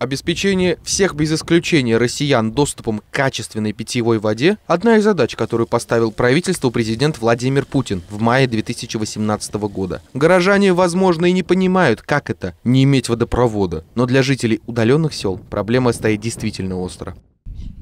Обеспечение всех без исключения россиян доступом к качественной питьевой воде – одна из задач, которую поставил правительству президент Владимир Путин в мае 2018 года. Горожане, возможно, и не понимают, как это – не иметь водопровода. Но для жителей удаленных сел проблема стоит действительно остро.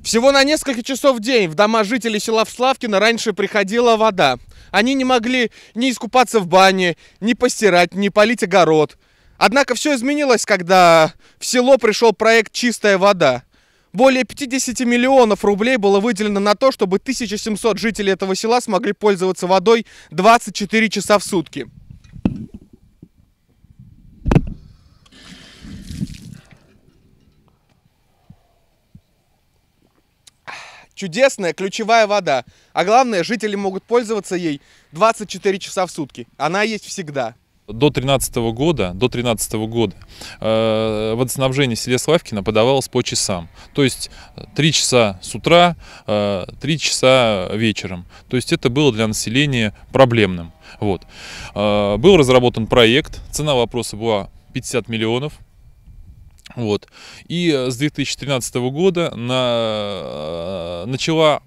Всего на несколько часов в день в дома жителей села Вславкина раньше приходила вода. Они не могли ни искупаться в бане, ни постирать, ни полить огород – Однако все изменилось, когда в село пришел проект «Чистая вода». Более 50 миллионов рублей было выделено на то, чтобы 1700 жителей этого села смогли пользоваться водой 24 часа в сутки. Чудесная ключевая вода. А главное, жители могут пользоваться ей 24 часа в сутки. Она есть всегда. До 13 года, до 13 года э, водоснабжение в селе Славкино подавалось по часам. То есть 3 э, часа с утра, э, 3 часа вечером. То есть это было для населения проблемным. Вот. Э, был разработан проект, цена вопроса была 50 миллионов. Вот. И э, с 2013 года на, э, начала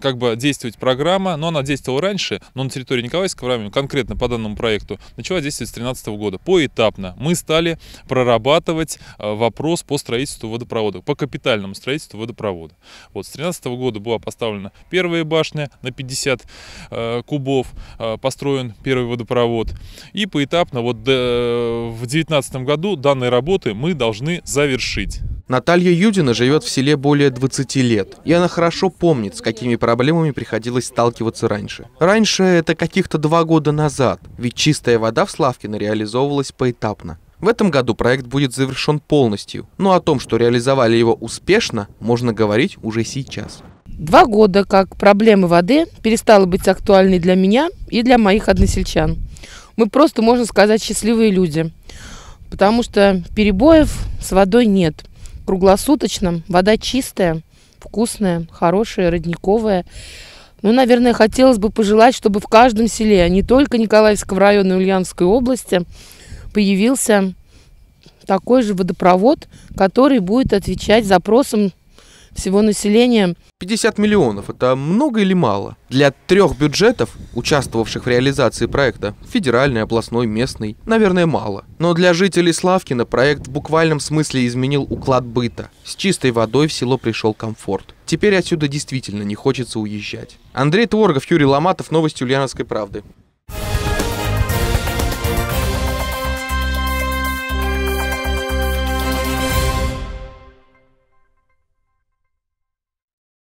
как бы действовать программа, но она действовала раньше, но на территории Николаевского района, конкретно по данному проекту, начала действовать с 2013 года. Поэтапно мы стали прорабатывать э, вопрос по строительству водопровода, по капитальному строительству водопровода. Вот с 2013 года была поставлена первая башня на 50 э, кубов, э, построен первый водопровод. И поэтапно вот до, э, в 2019 году данные работы мы должны завершить. Наталья Юдина живет в селе более 20 лет, и она хорошо помнит, с какими проблемами приходилось сталкиваться раньше. Раньше это каких-то два года назад, ведь чистая вода в Славкино реализовывалась поэтапно. В этом году проект будет завершен полностью, но о том, что реализовали его успешно, можно говорить уже сейчас. Два года как проблема воды перестала быть актуальной для меня и для моих односельчан. Мы просто, можно сказать, счастливые люди, потому что перебоев с водой нет – круглосуточном. Вода чистая, вкусная, хорошая, родниковая. Ну, наверное, хотелось бы пожелать, чтобы в каждом селе, а не только Николаевского района Ульяновской области, появился такой же водопровод, который будет отвечать запросам всего населения. 50 миллионов – это много или мало? Для трех бюджетов, участвовавших в реализации проекта – федеральный, областной, местный – наверное, мало. Но для жителей Славкина проект в буквальном смысле изменил уклад быта. С чистой водой в село пришел комфорт. Теперь отсюда действительно не хочется уезжать. Андрей Творгов, Юрий Ломатов, Новости Ульяновской правды.